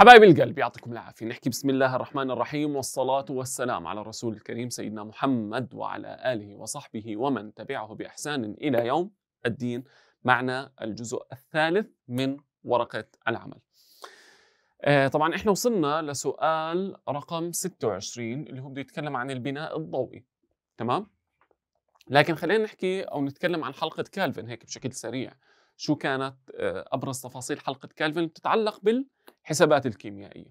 حبايب القلب يعطيكم العافيه نحكي بسم الله الرحمن الرحيم والصلاه والسلام على الرسول الكريم سيدنا محمد وعلى اله وصحبه ومن تبعه باحسان الى يوم الدين معنا الجزء الثالث من ورقه العمل آه، طبعا احنا وصلنا لسؤال رقم 26 اللي هو بده يتكلم عن البناء الضوئي تمام لكن خلينا نحكي او نتكلم عن حلقه كالفن هيك بشكل سريع شو كانت آه، ابرز تفاصيل حلقه كالفن بتتعلق بالحسابات الكيميائيه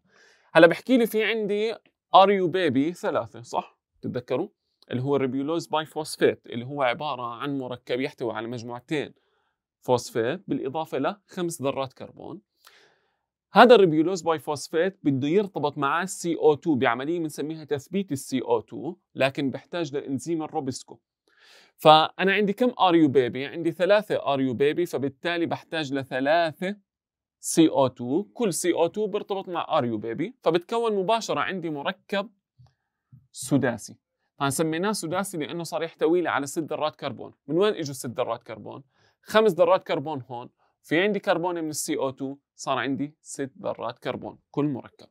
هلا بحكي لي في عندي ار يو بيبي ثلاثه صح تتذكروا اللي هو الريبيولوز باي فوسفيت اللي هو عباره عن مركب يحتوي على مجموعتين فوسفيت بالاضافه لخمس ذرات كربون هذا الريبيولوز باي فوسفيت بده يرتبط مع السي او 2 بعمليه بنسميها تثبيت السي او 2 لكن بحتاج لانزيم الروبسكو فأنا عندي كم ار يو بيبي؟ عندي ثلاثة ار يو بيبي فبالتالي بحتاج لثلاثه سي او CO2 كل سي او 2 بيرتبط مع ار يو بيبي فبتكون مباشرة عندي مركب سداسي طبعا سميناه سداسي لأنه صار يحتوي لي على ست ذرات كربون من وين إجوا ست ذرات كربون؟ خمس ذرات كربون هون في عندي كربون من السي او 2 صار عندي ست ذرات كربون كل مركب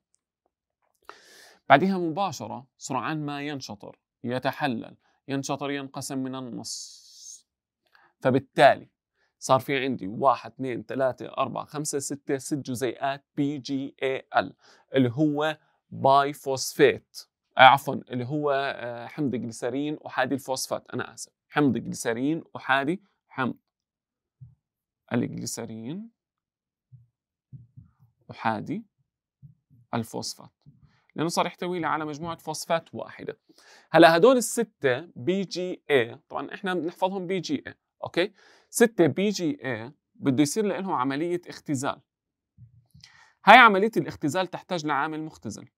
بعدها مباشرة سرعان ما ينشطر يتحلل ينشطر ينقسم من النص فبالتالي صار في عندي واحد اثنين ثلاثة أربعة خمسة ستة ست جزيئات بي جي اي ال اللي هو باي آه، فوسفيت عفوا اللي هو آه، حمض جليسرين أحادي الفوسفات أنا آسف حمض جليسرين أحادي حمض الجليسرين أحادي الفوسفات لانه صار يحتوي على مجموعه فوسفات واحده هلا هدول السته بي جي اي طبعا احنا بنحفظهم بي جي اي اوكي سته بي جي اي بده يصير لهم عمليه اختزال هاي عمليه الاختزال تحتاج لعامل مختزل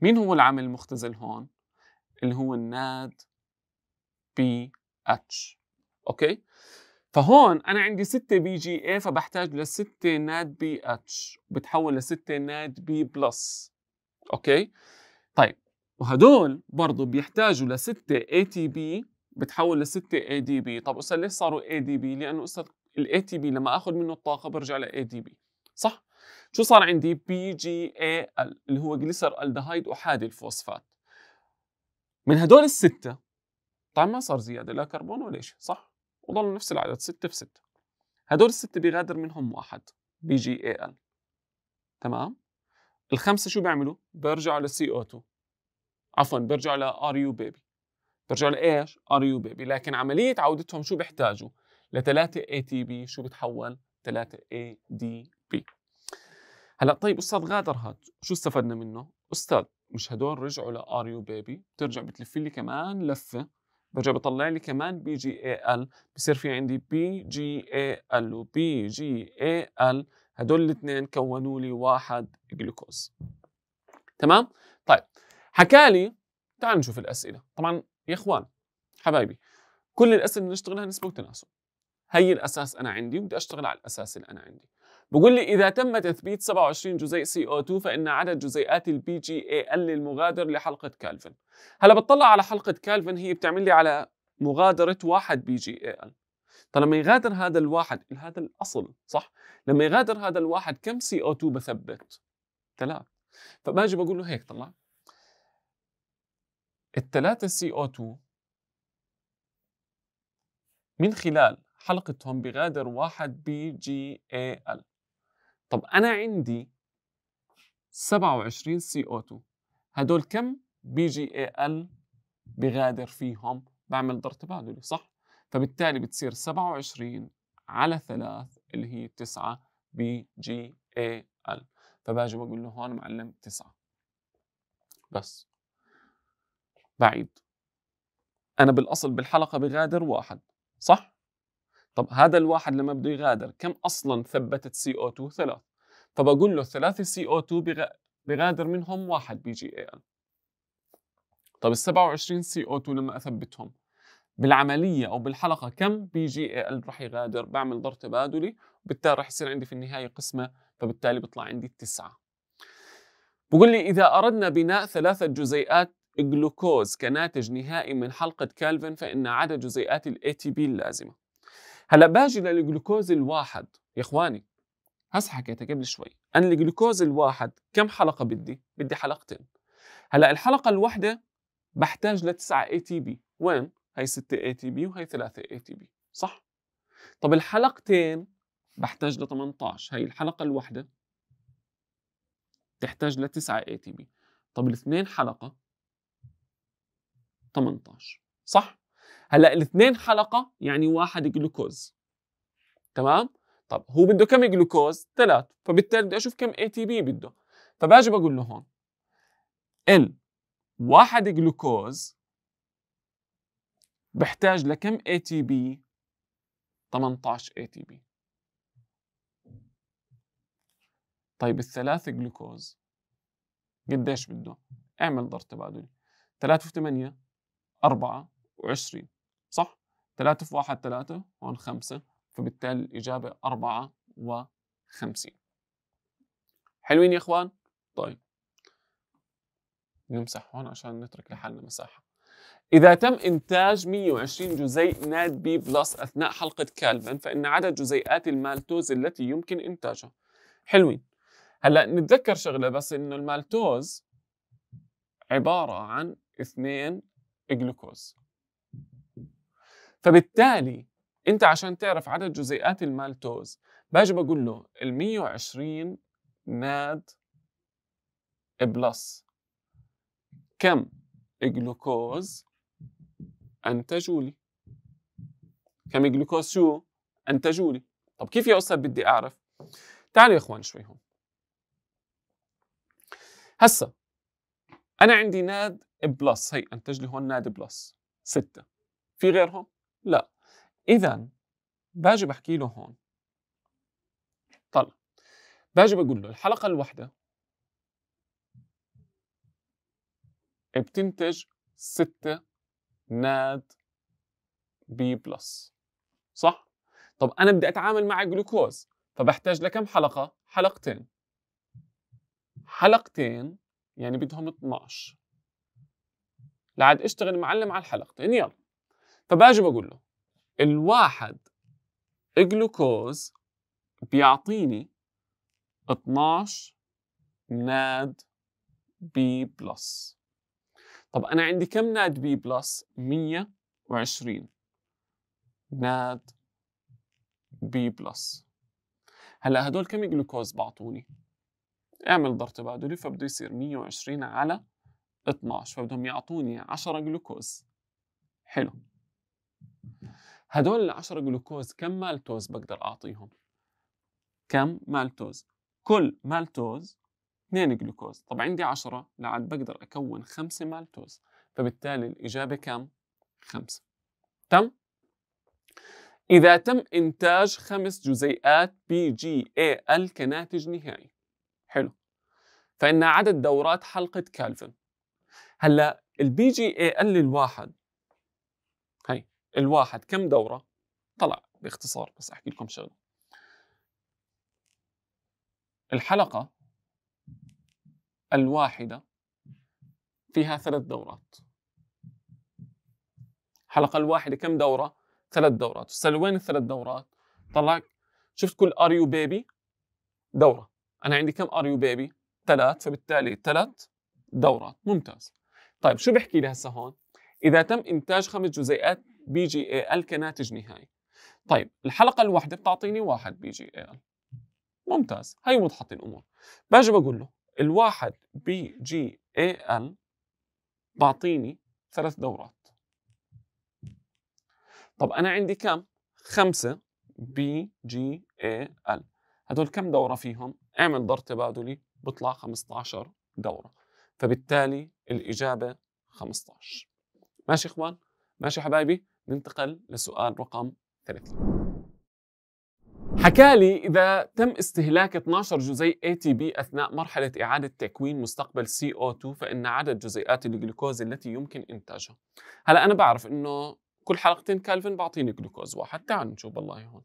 مين هو العامل المختزل هون اللي هو الناد بي اتش اوكي فهون انا عندي 6 بي جي اي فبحتاج ل 6 ناد بي اتش بتحول ل 6 ناد بي بلس اوكي طيب وهدول برضه بيحتاجوا ل 6 اي تي بي بتحول ل 6 اي دي بي طب استاذ ليش صاروا اي دي بي لانه اسا الاي تي بي لما اخذ منه الطاقه برجع اي دي بي صح شو صار عندي بي جي اي ال اللي هو جليسر الدهايد احادي الفوسفات من هدول السته طبعا ما صار زياده لا كربون ولا شيء صح وضل نفس العدد ستة في ستة هدول الستة بيغادر منهم واحد بي جي اي ال تمام الخمسة شو بيعملوا؟ بيرجعوا لسي او 2 عفوا بيرجعوا لار يو بيبي بيرجعوا لايش؟ ار يو بيبي لكن عملية عودتهم شو بيحتاجوا؟ لثلاثة اي تي بي شو بتحول؟ ثلاثة اي دي بي هلا طيب استاذ غادر هاد شو استفدنا منه؟ استاذ مش هدول رجعوا لار يو بيبي بترجع بتلف لي كمان لفه برجع بطلع لي كمان بي جي اي ال بصير في عندي بي جي اي ال وبي جي اي ال هدول الاثنين كونوا لي واحد جلوكوز تمام طيب حكالي تعال نشوف الاسئله طبعا يا اخوان حبايبي كل الاسئله اللي بنشتغلها نسبه وتناسب هي الاساس انا عندي وبدي اشتغل على الاساس اللي انا عندي بقول لي إذا تم تثبيت 27 جزيء CO2 فإن عدد جزيئات البي جي اي ال المغادر لحلقة كالفن هلا بتطلع على حلقة كالفن هي بتعمل لي على مغادرة واحد بي جي اي ال فلما يغادر هذا الواحد هذا الأصل صح لما يغادر هذا الواحد كم CO2 بثبت ثلاث فباجي بقول له هيك طلع الثلاثة CO2 من خلال حلقتهم بغادر واحد بي جي اي ال طب انا عندي 27 سي او 2 هدول كم بي جي اي ال بغادر فيهم بعمل ضرب تبادلي صح فبالتالي بتصير 27 على 3 اللي هي 9 بي جي اي ال فباجي بقول له هون معلم 9 بس بعيد انا بالاصل بالحلقه بغادر واحد صح طب هذا الواحد لما بده يغادر كم اصلا ثبتت سي او 2 3 فبقول له الثلاثة سي او 2 بغادر منهم واحد بي جي اي ال طب ال 27 سي او 2 لما اثبتهم بالعملية أو بالحلقة كم بي جي اي ال رح يغادر بعمل ضر تبادلي وبالتالي رح يصير عندي في النهاية قسمة فبالتالي بيطلع عندي تسعة بقول لي إذا أردنا بناء ثلاثة جزيئات جلوكوز كناتج نهائي من حلقة كالفن فإن عدد جزيئات الـ ATP اللازمة هلا باجي للجلوكوز الواحد يا إخواني هسه حكيتها قبل شوي انا الجلوكوز الواحد كم حلقه بدي بدي حلقتين هلا الحلقه الواحده بحتاج لتسعة اي تي بي وين هي 6 اي تي بي وهي 3 اي تي بي صح طب الحلقتين بحتاج ل 18 هي الحلقه الواحده تحتاج ل 9 اي تي بي طب الاثنين حلقه 18 صح هلا الاثنين حلقه يعني واحد جلوكوز تمام طب هو بده كم جلوكوز؟ ثلاث فبالتالي بدي اشوف كم اي تي بي بده فباجي بقول له هون ال واحد جلوكوز بحتاج لكم اي تي بي 18 اي تي بي طيب الثلاث جلوكوز قديش بده؟ اعمل ضرب تبادلي 3 في 8 4 و20 صح؟ 3 في 1 3 هون 5 فبالتالي الإجابة 54 حلوين يا إخوان؟ طيب نمسح هون عشان نترك لحالنا مساحة إذا تم إنتاج 120 جزيء ناد بي بلس أثناء حلقة كالفن فإن عدد جزيئات المالتوز التي يمكن إنتاجها حلوين هلا نتذكر شغلة بس إنه المالتوز عبارة عن اثنين جلوكوز فبالتالي انت عشان تعرف عدد جزيئات المالتوز باجي بقول له ال 120 ناد بلس كم جلوكوز انتجوا لي كم جلوكوز شو انتجوا لي طب كيف يا استاذ بدي اعرف تعالوا يا اخوان شوي هون هسا انا عندي ناد بلس هي انتج لي هون ناد بلس ستة في غيرهم لا اذا باجي بحكي له هون طلع باجي بقول له الحلقه الواحده بتنتج 6 ناد بي بلس صح؟ طب انا بدي اتعامل مع جلوكوز فبحتاج لكم حلقه؟ حلقتين حلقتين يعني بدهم 12 لعد اشتغل معلم على الحلقتين يلا فباجي بقول له الواحد جلوكوز بيعطيني 12 ناد بي بلس طب أنا عندي كم ناد بي بلس؟ 120 ناد بي بلس هلا هدول كم جلوكوز بعطوني؟ اعمل ضرب تبادلي فبده يصير 120 على 12 فبدهم يعطوني 10 جلوكوز حلو هدول العشرة جلوكوز كم مالتوز بقدر أعطيهم؟ كم مالتوز؟ كل مالتوز 2 جلوكوز طب عندي 10 لعد بقدر أكون 5 مالتوز فبالتالي الإجابة كم؟ 5 تم؟ إذا تم إنتاج خمس جزيئات بي جي اي ال كناتج نهائي حلو فإن عدد دورات حلقة كالفن هلا البي جي اي ال الواحد الواحد كم دوره طلع باختصار بس احكي لكم شغله الحلقه الواحده فيها ثلاث دورات الحلقه الواحده كم دوره ثلاث دورات هسه وين الثلاث دورات طلع شفت كل ار يو بيبي دوره انا عندي كم ار يو بيبي ثلاث فبالتالي ثلاث دورات ممتاز طيب شو بحكي لي هسه هون اذا تم انتاج خمس جزيئات بي جي اي ال كناتج نهائي طيب الحلقه الواحده بتعطيني واحد بي جي اي ال ممتاز هي وضحت الامور باجي بقول له الواحد بي جي اي ال بعطيني ثلاث دورات طب انا عندي كم خمسة بي جي اي ال هدول كم دورة فيهم اعمل ضرب تبادلي بيطلع 15 دورة فبالتالي الإجابة 15 ماشي إخوان ماشي حبايبي ننتقل لسؤال رقم 30 حكالي إذا تم استهلاك 12 جزيء ATP أثناء مرحلة إعادة تكوين مستقبل CO2 فإن عدد جزيئات الجلوكوز التي يمكن إنتاجها هلا أنا بعرف إنه كل حلقتين كالفن بعطيني جلوكوز واحد تعال نشوف والله هون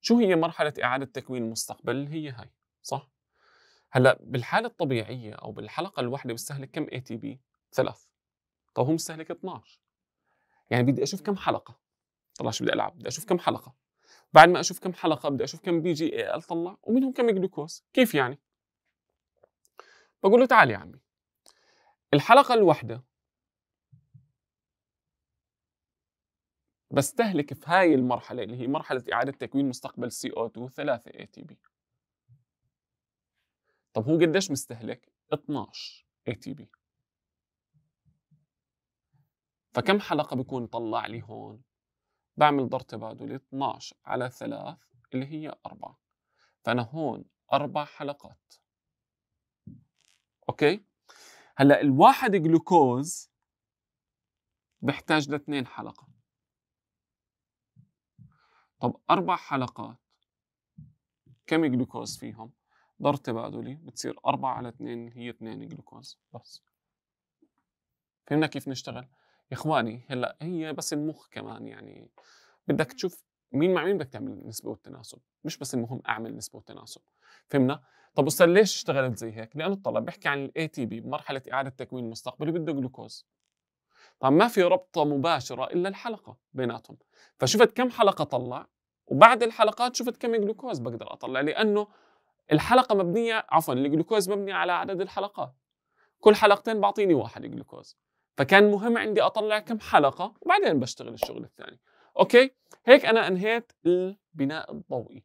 شو هي مرحلة إعادة تكوين المستقبل هي هاي صح هلا بالحالة الطبيعية أو بالحلقة الواحدة بيستهلك كم ATP ثلاث طب هو مستهلك 12 يعني بدي اشوف كم حلقه طلع شو بدي العب بدي اشوف كم حلقه بعد ما اشوف كم حلقه بدي اشوف كم بي جي اي ال طلع ومنهم كم جلوكوز كيف يعني بقول له تعال يا عمي الحلقه الواحده بستهلك في هاي المرحله اللي هي مرحله اعاده تكوين مستقبل سي او 2 3 اي تي بي طب هو قديش مستهلك 12 اي تي بي فكم حلقة بكون طلع لي هون بعمل ضرب تبادلي 12 على 3 اللي هي 4 فأنا هون أربع حلقات أوكي هلا الواحد جلوكوز بحتاج لاثنين حلقة طب أربع حلقات كم جلوكوز فيهم؟ ضرب تبادلي بتصير 4 على 2 هي 2 جلوكوز بس فهمنا كيف نشتغل؟ يا اخواني هلا هي بس المخ كمان يعني بدك تشوف مين مع مين بدك تعمل النسبه والتناسب مش بس المهم اعمل نسبه وتناسب فهمنا طب استاذ ليش اشتغلت زي هيك لانه الطلب بيحكي عن الاي تي بي بمرحله اعاده تكوين المستقبل بده جلوكوز طب ما في ربطه مباشره الا الحلقه بيناتهم فشفت كم حلقه طلع وبعد الحلقات شفت كم جلوكوز بقدر اطلع لانه الحلقه مبنيه عفوا الجلوكوز مبني على عدد الحلقات كل حلقتين بعطيني واحد جلوكوز فكان مهم عندي اطلع كم حلقه وبعدين بشتغل الشغل الثاني اوكي هيك انا انهيت البناء الضوئي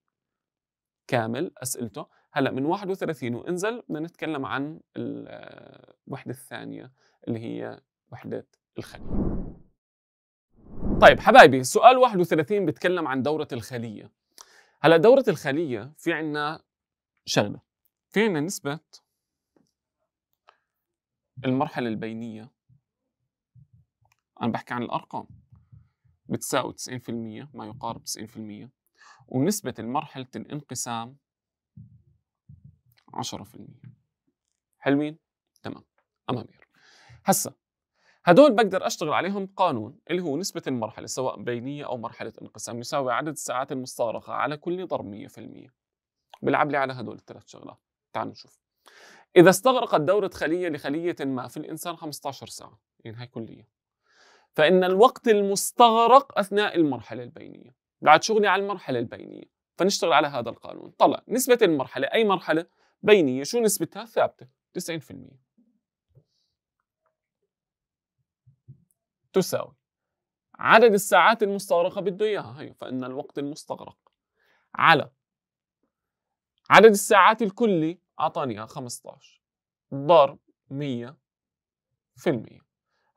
كامل اسئلته هلا من 31 وانزل بدنا نتكلم عن الوحده الثانيه اللي هي وحده الخليه طيب حبايبي سؤال 31 بيتكلم عن دوره الخليه هلا دوره الخليه في عندنا شغله في عندنا نسبه المرحله البينيه انا بحكي عن الارقام بتساوي 90% ما يقارب 90% ونسبة مرحلة الانقسام 10% حلوين؟ تمام أمامير هسا هدول بقدر أشتغل عليهم قانون اللي هو نسبة المرحلة سواء بينية أو مرحلة انقسام يساوي عدد الساعات المستغرقة على كل ضرب 100% بلعب لي على هدول الثلاث شغلات تعالوا نشوف إذا استغرقت دورة خلية لخلية ما في الإنسان 15 ساعة يعني هاي كلية فإن الوقت المستغرق أثناء المرحلة البينية بعد شغلي على المرحلة البينية فنشتغل على هذا القانون طلع نسبة المرحلة أي مرحلة بينية شو نسبتها ثابتة 90% تساوي عدد الساعات المستغرقة بده إياها هي فإن الوقت المستغرق على عدد الساعات الكلي أعطاني 15 ضرب 100 في المية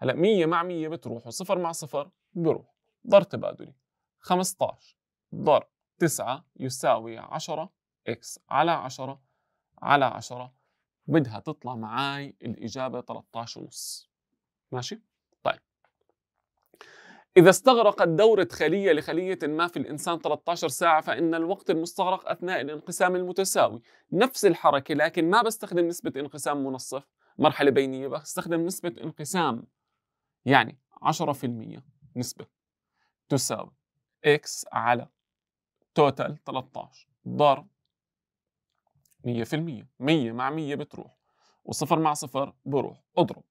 هلا 100 مع 100 بتروح وصفر مع صفر بروح ضرب تبادلي 15 ضرب 9 يساوي 10 اكس على 10 على 10 بدها تطلع معي الإجابة 13 ونص ماشي؟ طيب إذا استغرقت دورة خلية لخلية ما في الإنسان 13 ساعة فإن الوقت المستغرق أثناء الانقسام المتساوي نفس الحركة لكن ما بستخدم نسبة انقسام منصف مرحلة بينية بستخدم نسبة انقسام يعني 10% نسبة تساوي x على توتال 13 ضرب 100% 100 مع 100 بتروح وصفر مع صفر بروح اضرب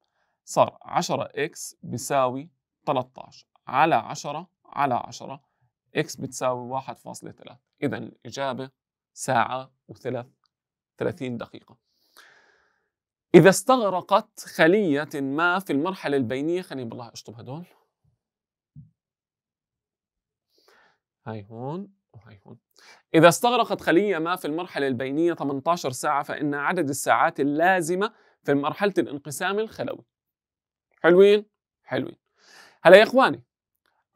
صار 10x بيساوي 13 على 10 على 10 x بتساوي 1.3 إذا الإجابة ساعة وثلاث 30 دقيقة إذا استغرقت خلية ما في المرحلة البينية خليني بالله أشطب هدول هاي هون وهي هون إذا استغرقت خلية ما في المرحلة البينية 18 ساعة فإن عدد الساعات اللازمة في مرحلة الانقسام الخلوي حلوين؟ حلوين هلا يا إخواني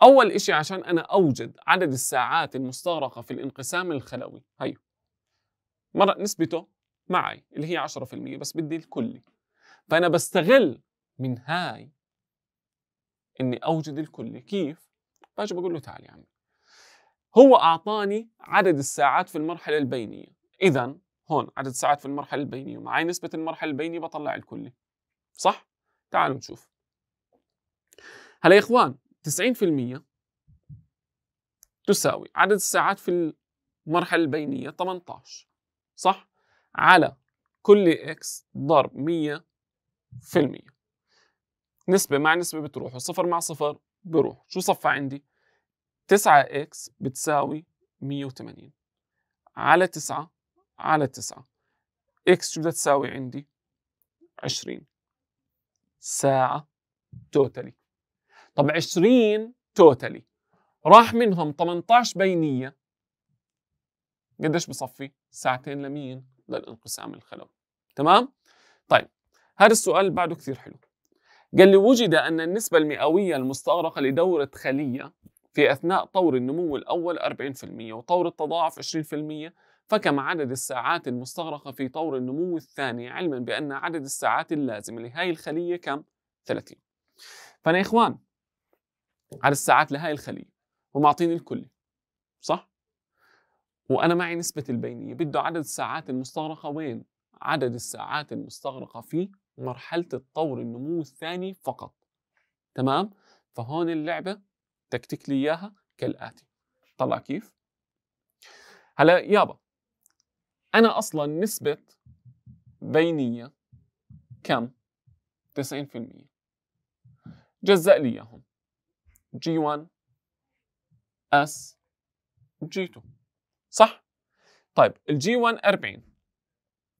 أول إشي عشان أنا أوجد عدد الساعات المستغرقة في الانقسام الخلوي هاي مرة نسبته معي اللي هي 10% بس بدي الكلي فأنا بستغل من هاي إني أوجد الكلي كيف؟ باجي بقول له تعال يا عمي هو أعطاني عدد الساعات في المرحلة البينية إذا هون عدد الساعات في المرحلة البينية ومعي نسبة المرحلة البينية بطلع الكلي صح؟ تعالوا نشوف هلا يا إخوان 90% تساوي عدد الساعات في المرحلة البينية 18 صح؟ على كل اكس ضرب 100 في المية نسبة مع نسبة بتروح وصفر مع صفر بروح شو صفى عندي؟ 9 اكس بتساوي 180 على 9 على 9 اكس شو بدها تساوي عندي؟ 20 ساعة توتالي طب 20 توتالي راح منهم 18 بينية قديش بصفي؟ ساعتين لمين؟ للانقسام الخلوي تمام؟ طيب هذا السؤال بعده كثير حلو قال لي وجد أن النسبة المئوية المستغرقة لدورة خلية في أثناء طور النمو الأول 40% وطور التضاعف 20% فكم عدد الساعات المستغرقة في طور النمو الثاني علما بأن عدد الساعات اللازمة لهذه الخلية كم؟ 30 فأنا يا إخوان عدد الساعات لهذه الخلية ومعطيني الكلي صح؟ وأنا معي نسبة البينية بده عدد الساعات المستغرقة وين؟ عدد الساعات المستغرقة في مرحلة الطور النمو الثاني فقط تمام؟ فهون اللعبة تكتك لي إياها كالآتي طلع كيف؟ هلا يابا أنا أصلا نسبة بينية كم؟ 90% جزأ لي إياهم G1 S G2 صح؟ طيب الجي 1 40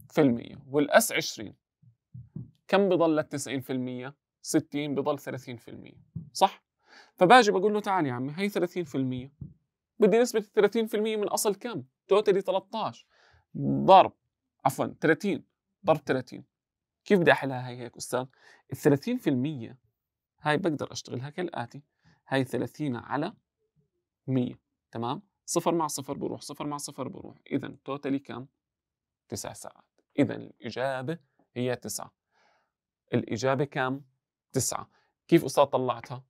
في المية والاس 20 كم بضل لل 90 60 بضل 30 صح؟ فباجي بقول له تعال يا عمي هي 30 بدي نسبة 30 من أصل كم؟ توتالي 13 ضرب عفوا 30 ضرب 30 كيف بدي أحلها هي هيك أستاذ؟ ال 30 هاي بقدر أشتغلها كالآتي هاي 30 على 100 تمام؟ صفر مع صفر بروح صفر مع صفر بروح إذا توتالي كم؟ تسع ساعات إذا الإجابة هي تسعة الإجابة كم؟ تسعة كيف أستاذ طلعتها؟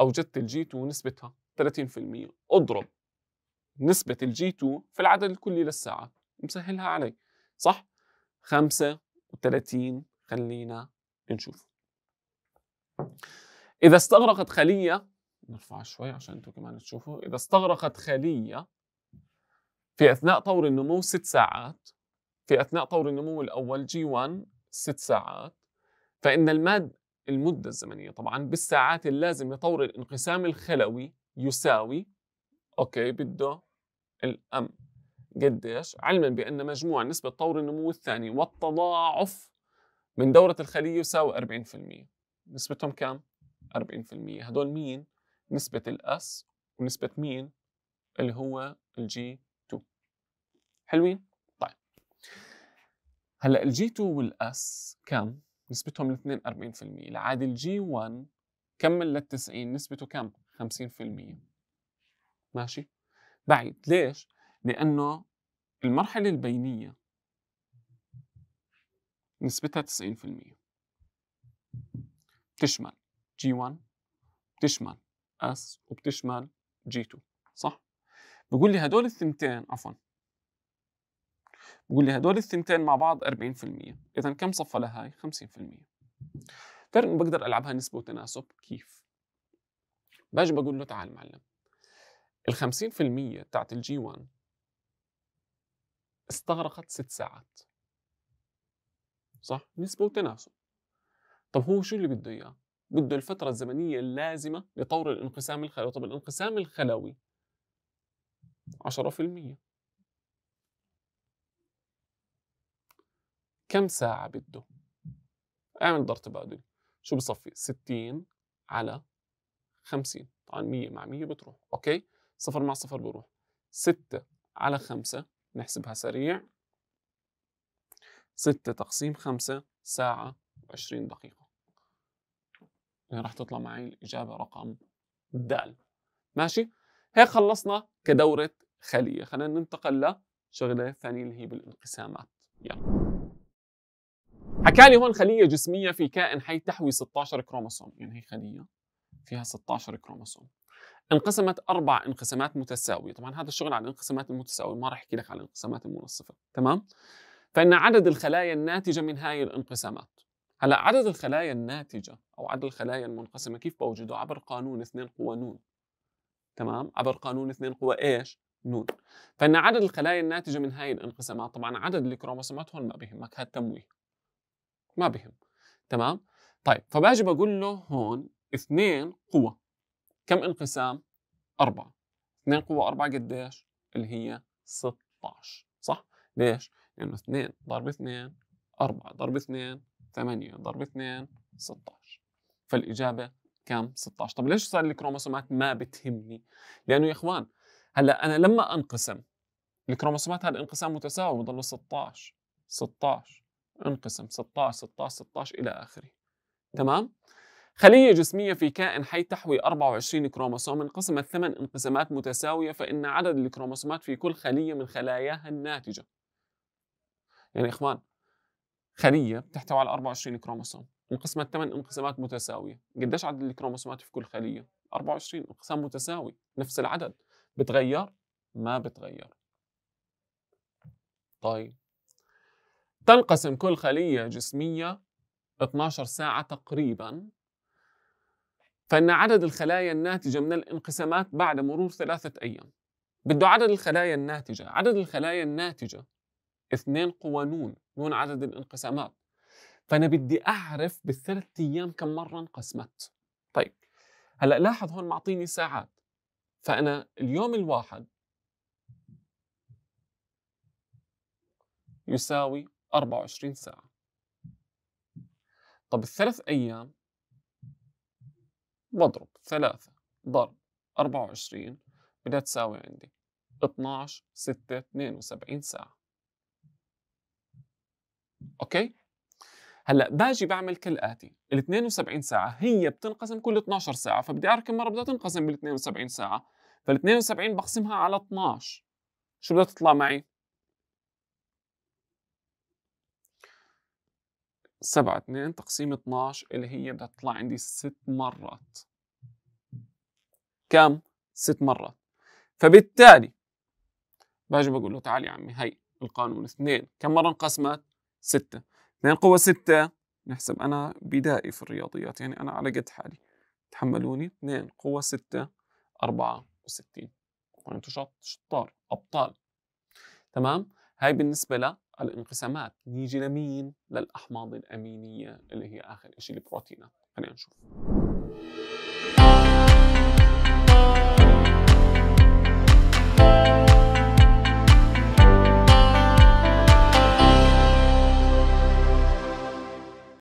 أوجدت الجي 2 نسبتها 30% اضرب نسبة الجي 2 في العدد الكلي للساعات مسهلها علي صح؟ 35 خلينا نشوف إذا استغرقت خلية نرفع شوي عشان انتوا كمان تشوفوا إذا استغرقت خلية في أثناء طور النمو ست ساعات في أثناء طور النمو الأول جي 1 ست ساعات فإن المادة المدة الزمنية طبعا بالساعات اللازمة لطور الانقسام الخلوي يساوي أوكي بده الأم قديش علما بأن مجموع نسبة طور النمو الثاني والتضاعف من دورة الخلية يساوي 40% نسبتهم كم؟ 40% هدول مين؟ نسبة الاس ونسبة مين اللي هو الجي 2 حلوين؟ طيب هلا الجي 2 والاس كم؟ نسبتهم الاثنين 40% العادي الجي 1 كمل لل 90 نسبته كم؟ 50% ماشي؟ بعيد ليش؟ لأنه المرحلة البينية نسبتها 90% بتشمل جي 1 بتشمل اس وبتشمل جي2 صح بقول لي هدول الثنتين عفوا بقول لي هدول الثنتين مع بعض 40% اذا كم صفى لهاي 50% بتعرف انه بقدر العبها نسبه وتناسب كيف باجي بقول له تعال معلم ال 50% بتاعت الجي 1 استغرقت ست ساعات صح نسبه وتناسب طب هو شو اللي بده اياه بده الفترة الزمنية اللازمة لطور الانقسام الخلوي طب الانقسام الخلوي 10% كم ساعة بده اعمل ضرب تبادل شو بصفي 60 على 50 طبعا 100 مع 100 بتروح اوكي صفر مع صفر بروح 6 على 5 نحسبها سريع 6 تقسيم 5 ساعة و20 دقيقة راح تطلع معي الإجابة رقم د ماشي هيك خلصنا كدورة خلية خلينا ننتقل لشغلة ثانية اللي هي بالانقسامات يلا حكى لي هون خلية جسمية في كائن حي تحوي 16 كروموسوم يعني هي خلية فيها 16 كروموسوم انقسمت أربع انقسامات متساوية طبعا هذا الشغل على الانقسامات المتساوية ما راح أحكي لك على الانقسامات المنصفة تمام؟ فإن عدد الخلايا الناتجة من هاي الانقسامات هلا عدد الخلايا الناتجه او عدد الخلايا المنقسمه كيف بوجده عبر قانون اثنين قوى نون تمام عبر قانون اثنين قوى ايش نون فان عدد الخلايا الناتجه من هاي الانقسامات طبعا عدد الكروموسومات هون ما بيهمك هذا تمويه ما بهم تمام طيب فباجي بقول له هون اثنين قوى كم انقسام أربعة اثنين قوى أربعة قديش اللي هي 16 صح ليش لأنه يعني 2 ضرب 2 4 ضرب 2 8 ضرب 2 16 فالإجابة كم؟ 16 طب ليش صار الكروموسومات ما بتهمني لأنه يا إخوان هلا أنا لما أنقسم الكروموسومات هذا الانقسام متساوي بضل 16 16 انقسم 16 16 16 إلى آخره تمام خلية جسمية في كائن حي تحوي 24 كروموسوم انقسمت ثمان انقسامات متساوية فإن عدد الكروموسومات في كل خلية من خلاياها الناتجة يعني إخوان خليه بتحتوي على 24 كروموسوم انقسمت 8 انقسامات متساويه قديش عدد الكروموسومات في كل خليه 24 انقسام متساوي نفس العدد بتغير ما بتغير طيب تنقسم كل خليه جسميه 12 ساعه تقريبا فإن عدد الخلايا الناتجة من الانقسامات بعد مرور ثلاثة أيام بده عدد الخلايا الناتجة عدد الخلايا الناتجة اثنين قوانون دون عدد الانقسامات فانا بدي اعرف بالثلاث ايام كم مره انقسمت طيب هلا لاحظ هون معطيني ساعات فانا اليوم الواحد يساوي 24 ساعه طب الثلاث ايام بضرب ثلاثة ضرب 24 بدها تساوي عندي 12 6 72 ساعة اوكي هلا باجي بعمل كالاتي ال 72 ساعه هي بتنقسم كل 12 ساعه فبدي اعرف كم مره بدها تنقسم بال 72 ساعه فال 72 بقسمها على 12 شو بدها تطلع معي 7 2 تقسيم 12 اللي هي بدها تطلع عندي ست مرات كم ست مرات فبالتالي باجي بقول له تعال يا عمي هي القانون 2 كم مره انقسمت 6 2 قوة 6 نحسب أنا بدائي في الرياضيات يعني أنا على قد حالي تحملوني 2 قوة 6 64 وأنتم شطار أبطال تمام هاي بالنسبة للانقسامات نيجي لمين للأحماض الأمينية اللي هي آخر شيء البروتينات خلينا نشوف